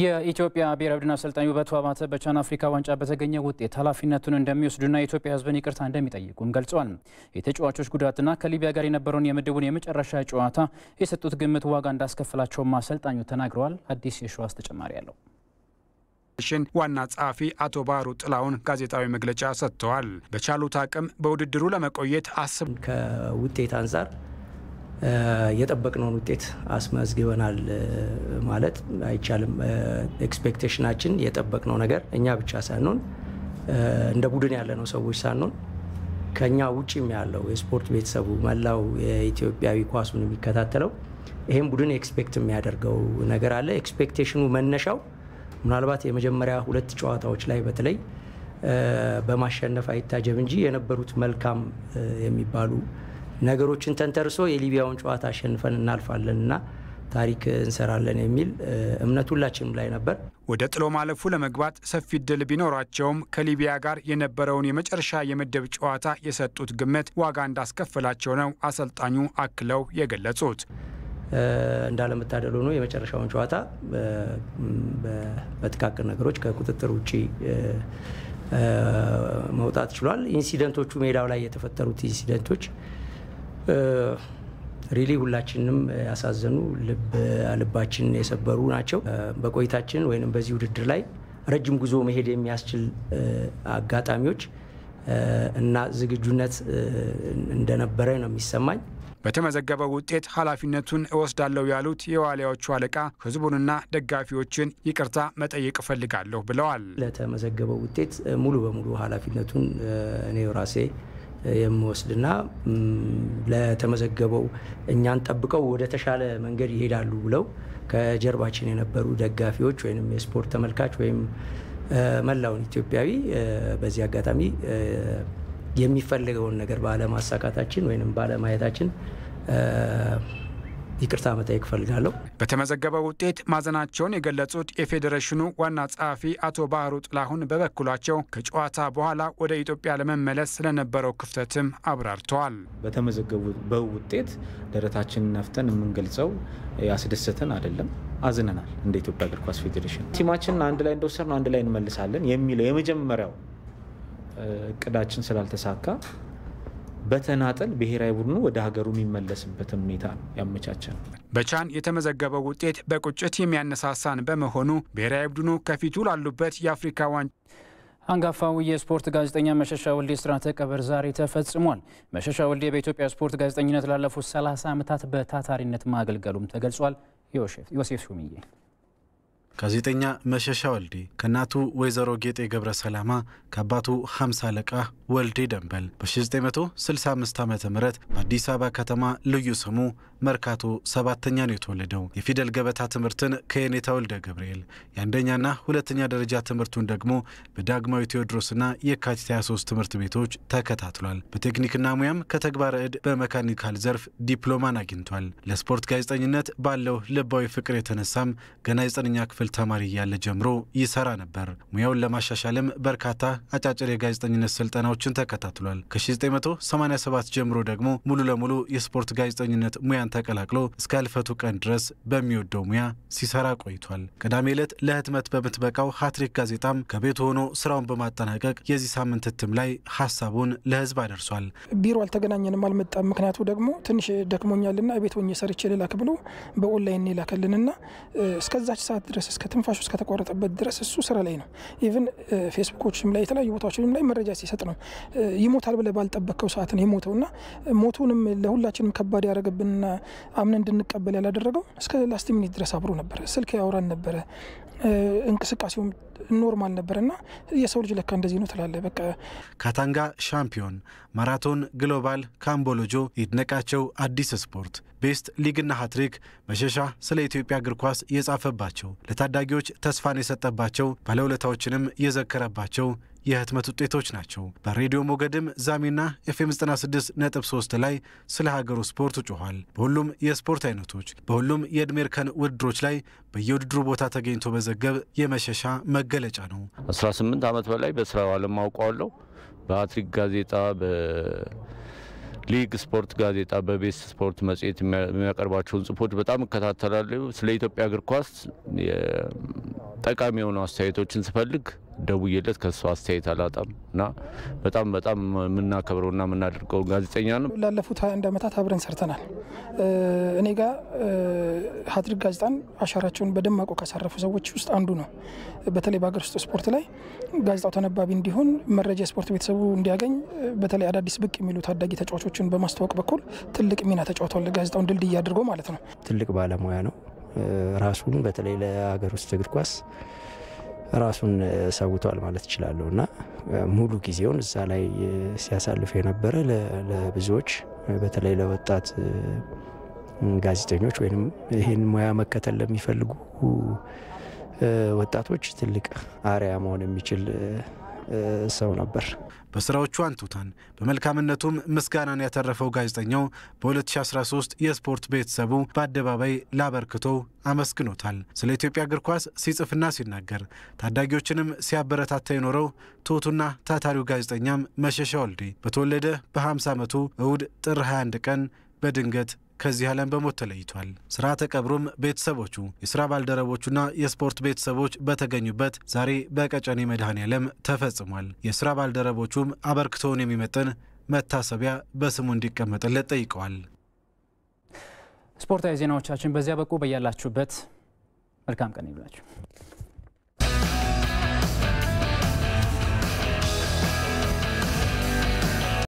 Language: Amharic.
የኢትዮጵያ ብሔራዊ ቡድን አሰልጣኝ ውበቱ አባተ በቻን አፍሪካ ዋንጫ በተገኘ ውጤት ኃላፊነቱን እንደሚወስዱና የኢትዮጵያ ሕዝብን ይቅርታ እንደሚጠይቁም ገልጸዋል። የተጫዋቾች ጉዳትና ከሊቢያ ጋር የነበረውን የምድቡን የመጨረሻ ጨዋታ የሰጡት ግምት ዋጋ እንዳስከፍላቸውም አሰልጣኙ ተናግረዋል። አዲስ የሸዋስ ተጨማሪ አለው። ሽን ዋና ጸሐፊ አቶ ባህሩ ጥላውን ጋዜጣዊ መግለጫ ሰጥተዋል። በቻሉት አቅም በውድድሩ ለመቆየት አስብ ከውጤት አንጻር የጠበቅነውን ውጤት አስመዝግበናል ማለት አይቻልም። ኤክስፔክቴሽናችን የጠበቅነው ነገር እኛ ብቻ ሳንሆን እንደ ቡድን ያለነው ሰዎች ሳንሆን ከኛ ውጭም ያለው የስፖርት ቤተሰቡ መላው የኢትዮጵያዊ ኳሱን የሚከታተለው ይህም ቡድን ኤክስፔክት የሚያደርገው ነገር አለ። ኤክስፔክቴሽኑ መነሻው ምናልባት የመጀመሪያ ሁለት ጨዋታዎች ላይ በተለይ በማሸነፍ አይታጀብ እንጂ የነበሩት መልካም የሚባሉ ነገሮችን ተንተርሶ የሊቢያውን ጨዋታ አሸንፈን እናልፋለን ታሪክ እንሰራለን የሚል እምነት ሁላችንም ላይ ነበር። ወደ ጥሎ ማለፉ ለመግባት ሰፊ ድል ቢኖራቸውም ከሊቢያ ጋር የነበረውን የመጨረሻ የምድብ ጨዋታ የሰጡት ግምት ዋጋ እንዳስከፈላቸው ነው አሰልጣኙ አክለው የገለጹት። እንዳለመታደል ሆኖ የመጨረሻውን ጨዋታ በጥቃቅን ነገሮች ከቁጥጥር ውጭ መውጣት ችሏል። ኢንሲደንቶቹ ሜዳው ላይ የተፈጠሩት ኢንሲደንቶች ሪሊ ሁላችንም ያሳዘኑ ልባችን የሰበሩ ናቸው። በቆይታችን ወይም በዚህ ውድድር ላይ ረጅም ጉዞ መሄድ የሚያስችል አጋጣሚዎች እና ዝግጁነት እንደነበረ ነው የሚሰማኝ። በተመዘገበው ውጤት ኃላፊነቱን እወስዳለሁ ያሉት የዋሊያዎቹ አለቃ ህዝቡንና ደጋፊዎችን ይቅርታ መጠየቅ እፈልጋለሁ ብለዋል። ለተመዘገበው ውጤት ሙሉ በሙሉ ኃላፊነቱን እኔ ራሴ የምወስድና ለተመዘገበው እኛን ጠብቀው ወደ ተሻለ መንገድ ይሄዳሉ ብለው ከጀርባችን የነበሩ ደጋፊዎች ወይም የስፖርት ተመልካች ወይም መላውን ኢትዮጵያዊ በዚህ አጋጣሚ የሚፈልገውን ነገር ባለማሳካታችን ወይም ባለማየታችን ይቅርታ መጠየቅ ፈልጋለሁ። በተመዘገበው ውጤት ማዘናቸውን የገለጹት የፌዴሬሽኑ ዋና ጸሐፊ አቶ ባህሩ ጥላሁን በበኩላቸው ከጨዋታ በኋላ ወደ ኢትዮጵያ ለመመለስ ስለነበረው ክፍተትም አብራርተዋል። በተመዘገበው ውጤት ደረታችንን ነፍተን የምንገልጸው ያስደሰተን አይደለም። አዝነናል። እንደ ኢትዮጵያ እግር ኳስ ፌዴሬሽን ቲማችንን አንድ ላይ እንደወሰድነው አንድ ላይ እንመልሳለን የሚለው የመጀመሪያው እቅዳችን ስላልተሳካ በተናጠል ብሔራዊ ቡድኑ ወደ ሀገሩ የሚመለስበትን ሁኔታ ነው ነው። በቻን የተመዘገበው ውጤት በቁጭት የሚያነሳሳን በመሆኑ ብሔራዊ ቡድኑ ከፊቱ ላሉበት የአፍሪካ ዋንጫ አንጋፋው የስፖርት ጋዜጠኛ መሸሻ ወልዴ ስርዓተ ቀብር ዛሬ ተፈጽሟል። መሸሻ ወልዴ በኢትዮጵያ ስፖርት ጋዜጠኝነት ላለፉት 30 ዓመታት በታታሪነት ማገልገሉም ተገልጿል። ዮሴፍ ሹምዬ ጋዜጠኛ መሸሻ ወልዴ ከእናቱ ወይዘሮ ጌጤ ገብረ ሰላማ ከአባቱ ሀምሳ አለቃ ወልዴ ደንበል በ1965 ዓ ም በአዲስ አበባ ከተማ ልዩ ስሙ መርካቶ ሰባተኛ ነው የተወለደው። የፊደል ገበታ ትምህርትን ከየኔታ ወልደ ገብርኤል የአንደኛና ሁለተኛ ደረጃ ትምህርቱን ደግሞ በዳግማዊ ቴዎድሮስና የካቲት 23 ትምህርት ቤቶች ተከታትሏል። በቴክኒክና ሙያም ከተግባረ ዕድ በመካኒካል ዘርፍ ዲፕሎማን አግኝቷል። ለስፖርት ጋዜጠኝነት ባለው ልባዊ ፍቅር የተነሳም ገና የዘጠነኛ ክፍል ክፍል ተማሪ እያለ ጀምሮ ይሰራ ነበር። ሙያውን ለማሻሻልም በርካታ አጫጭር የጋዜጠኝነት ስልጠናዎችን ተከታትሏል። ከ1987 ጀምሮ ደግሞ ሙሉ ለሙሉ የስፖርት ጋዜጠኝነት ሙያን ተቀላቅሎ እስከ ህልፈቱ ቀን ድረስ በሚወደው ሙያ ሲሰራ ቆይቷል። ቅዳሜ ዕለት ለህትመት በምትበቃው ሀትሪክ ጋዜጣም ከቤት ሆኖ ስራውን በማጠናቀቅ የዚህ ሳምንት ህትም ላይ ሀሳቡን ለህዝብ አደርሷል። ቢሮ አልተገናኘንም፣ አልመጣም። ምክንያቱ ደግሞ ትንሽ ደክሞኛልና ቤት ሆኜ ሰርቼ ልላክ ብሎ በኦንላይን ላከልንና እስከዛች ሰዓት ድረስ እስከ ትንፋሽ እስከተቋረጠበት ድረስ እሱ ስራ ላይ ነው። ኢቨን ፌስቡኮችም ላይ የተለያዩ ቦታዎችም ላይ መረጃ ሲሰጥ ነው ይሞታል ብለህ ባልጠበቀው ሰዓት ነው የሞተው እና ሞቱንም ለሁላችንም ከባድ ያደረገብንና አምነ እንድንቀበል ያላደረገው እስከ ላስት ሚኒት ድረስ አብሮ ነበረ። ስልክ ያውራን ነበረ። እንቅስቃሴውም ኖርማል ነበር እና የሰው ልጅ ለካ እንደዚህ ነው ትላለ። በቃ ካታንጋ ሻምፒዮን፣ ማራቶን ግሎባል፣ ካምቦሎጆ፣ ይድነቃቸው አዲስ ስፖርት፣ ቤስት ሊግና ሀትሪክ፣ መሸሻ ስለ ኢትዮጵያ እግር ኳስ የጻፈባቸው ታዳጊዎች ተስፋን የሰጠባቸው ባለውለታዎችንም የዘከረባቸው የህትመት ውጤቶች ናቸው። በሬዲዮ ሞገድም ዛሚና ኤፍኤም 96.3 ላይ ስለ ሀገሩ ስፖርት ጮኋል። በሁሉም የስፖርት አይነቶች፣ በሁሉም የዕድሜ እርከን ውድድሮች ላይ በየውድድሩ ቦታ ተገኝቶ መዘገብ የመሸሻ መገለጫ ነው። 18 ዓመት በላይ በስራው ዓለም አውቀዋለሁ። በአትሪክ ጋዜጣ ሊግ ስፖርት ጋዜጣ፣ በቤስ ስፖርት መጽሔት የሚያቀርባቸውን ጽሁፎች በጣም እከታተላለሁ። ስለ ኢትዮጵያ እግር ኳስ ጠቃሚ የሆኑ አስተያየቶችን ስፈልግ ደውዬለት ከሱ አስተያየት አላጣም እና በጣም በጣም ና የምናደርገው ጋዜጠኛ ነው። ላለፉት 21 ዓመታት አብረን ሰርተናል። እኔ ጋ ሀትሪክ ጋዜጣን አሻራቸውን በደማቁ ካሳረፉ ሰዎች ውስጥ አንዱ ነው። በተለይ በሀገር ውስጥ ስፖርት ላይ ጋዜጣው ተነባቢ እንዲሆን መረጃ የስፖርት ቤተሰቡ እንዲያገኝ፣ በተለይ አዳዲስ ብቅ የሚሉ ታዳጊ ተጫዋቾችን በማስተዋወቅ በኩል ትልቅ ሚና ተጫውቷል። ጋዜጣውን ድልድይ አድርጎ ማለት ነው። ትልቅ ባለሙያ ነው። ራሱን በተለይ ለሀገር ውስጥ እግር ኳስ ራሱን ሰውቷል ማለት እችላለሁ እና ሙሉ ጊዜውን እዛ ላይ ሲያሳልፍ የነበረ ለብዙዎች በተለይ ለወጣት ጋዜጠኞች ወይም ይህን ሙያ መከተል ለሚፈልጉ ወጣቶች ትልቅ አሪያ መሆን የሚችል ሰው ነበር። በስራዎቹ አንቱታን በመልካምነቱም ምስጋናን ያተረፈው ጋዜጠኛው በ2013 የስፖርት ቤተሰቡ በአደባባይ ላበርክቶ አመስግኖታል። ስለ ኢትዮጵያ እግር ኳስ ሲጽፍና ሲናገር ታዳጊዎችንም ሲያበረታታ የኖረው ቶቱና ታታሪው ጋዜጠኛም መሸሻ ወልዴ በተወለደ በ50 ዓመቱ እሁድ ጥር 21 ቀን በድንገት ከዚህ ዓለም በሞት ተለይቷል። ስርዓተ ቀብሩም ቤተሰቦቹ፣ የስራ ባልደረቦቹና የስፖርት ቤተሰቦች በተገኙበት ዛሬ በቀጨኔ መድኃኔ ዓለም ተፈጽሟል። የስራ ባልደረቦቹም አበርክቶውን የሚመጥን መታሰቢያ በስሙ እንዲቀመጥለት ጠይቀዋል። ስፖርታዊ ዜናዎቻችን በዚያ በቁ። በያላችሁበት መልካም ቀን ይብላችሁ።